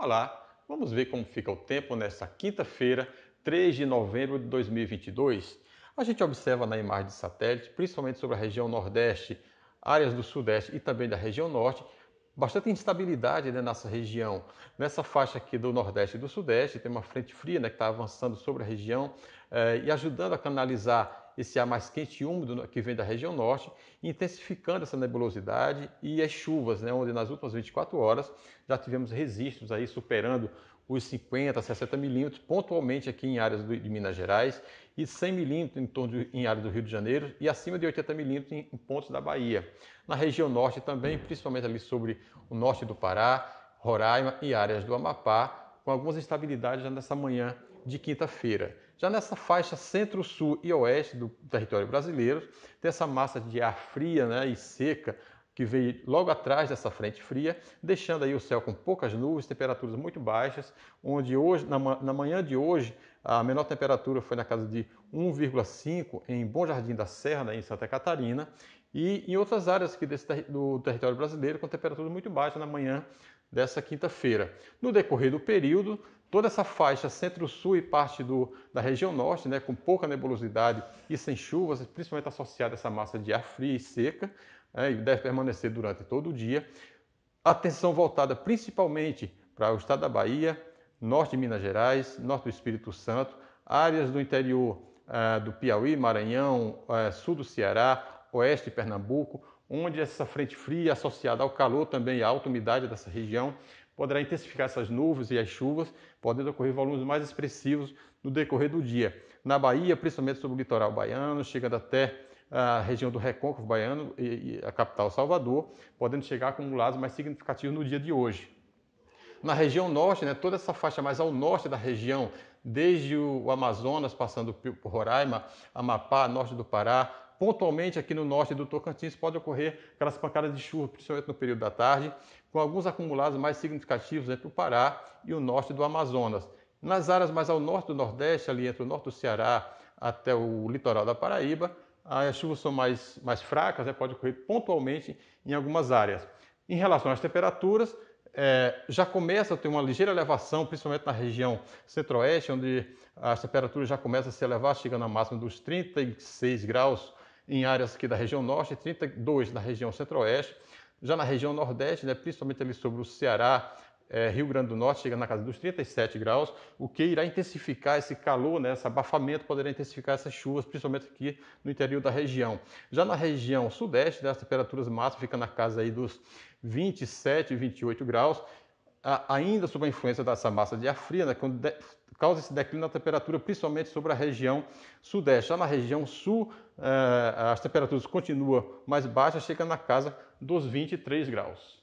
Olá, vamos ver como fica o tempo nesta quinta-feira, 3 de novembro de 2022. A gente observa na imagem de satélite, principalmente sobre a região Nordeste, áreas do Sudeste e também da região Norte, bastante instabilidade né, nessa região. Nessa faixa aqui do Nordeste e do Sudeste, tem uma frente fria né, que está avançando sobre a região eh, e ajudando a canalizar esse ar mais quente e úmido que vem da região norte, intensificando essa nebulosidade e as chuvas, né, onde nas últimas 24 horas já tivemos registros aí superando os 50, 60 milímetros, pontualmente aqui em áreas de Minas Gerais, e 100 milímetros em, torno de, em do Rio de Janeiro e acima de 80 milímetros em, em pontos da Bahia. Na região norte também, principalmente ali sobre o norte do Pará, Roraima e áreas do Amapá, com algumas instabilidades já nessa manhã de quinta-feira. Já nessa faixa centro-sul e oeste do território brasileiro, tem essa massa de ar fria né, e seca que veio logo atrás dessa frente fria, deixando aí o céu com poucas nuvens, temperaturas muito baixas, onde hoje, na, na manhã de hoje, a menor temperatura foi na casa de 1,5 em Bom Jardim da Serra, né, em Santa Catarina, e em outras áreas aqui desse, do território brasileiro, com temperaturas muito baixas na manhã dessa quinta-feira. No decorrer do período, toda essa faixa centro-sul e parte do, da região norte, né, com pouca nebulosidade e sem chuvas, principalmente associada a essa massa de ar frio e seca, né, e deve permanecer durante todo o dia. Atenção voltada principalmente para o estado da Bahia, norte de Minas Gerais, norte do Espírito Santo, áreas do interior eh, do Piauí, Maranhão, eh, sul do Ceará, oeste de Pernambuco, onde essa frente fria associada ao calor também e à alta umidade dessa região poderá intensificar essas nuvens e as chuvas, podendo ocorrer volumes mais expressivos no decorrer do dia. Na Bahia, principalmente sobre o litoral baiano, chegando até ah, a região do Recôncavo baiano e a capital Salvador, podendo chegar a acumulados mais significativos no dia de hoje na região norte, né, toda essa faixa mais ao norte da região, desde o Amazonas, passando por Roraima, Amapá, norte do Pará, pontualmente aqui no norte do Tocantins pode ocorrer aquelas pancadas de chuva, principalmente no período da tarde, com alguns acumulados mais significativos entre o Pará e o norte do Amazonas. Nas áreas mais ao norte do Nordeste, ali entre o norte do Ceará até o litoral da Paraíba, as chuvas são mais, mais fracas, né? pode ocorrer pontualmente em algumas áreas. Em relação às temperaturas, é, já começa a ter uma ligeira elevação, principalmente na região centro-oeste, onde as temperaturas já começam a se elevar, chegando a máxima dos 36 graus em áreas aqui da região norte, 32 na região centro-oeste. Já na região nordeste, né, principalmente ali sobre o Ceará, é, Rio Grande do Norte, chega na casa dos 37 graus, o que irá intensificar esse calor, né, esse abafamento, poderá intensificar essas chuvas, principalmente aqui no interior da região. Já na região sudeste, né, as temperaturas máximas ficam na casa aí dos 27, 28 graus, ainda sob a influência dessa massa de ar fria, né, quando causa esse declínio na temperatura, principalmente sobre a região sudeste. Já na região sul, eh, as temperaturas continuam mais baixas, chega na casa dos 23 graus.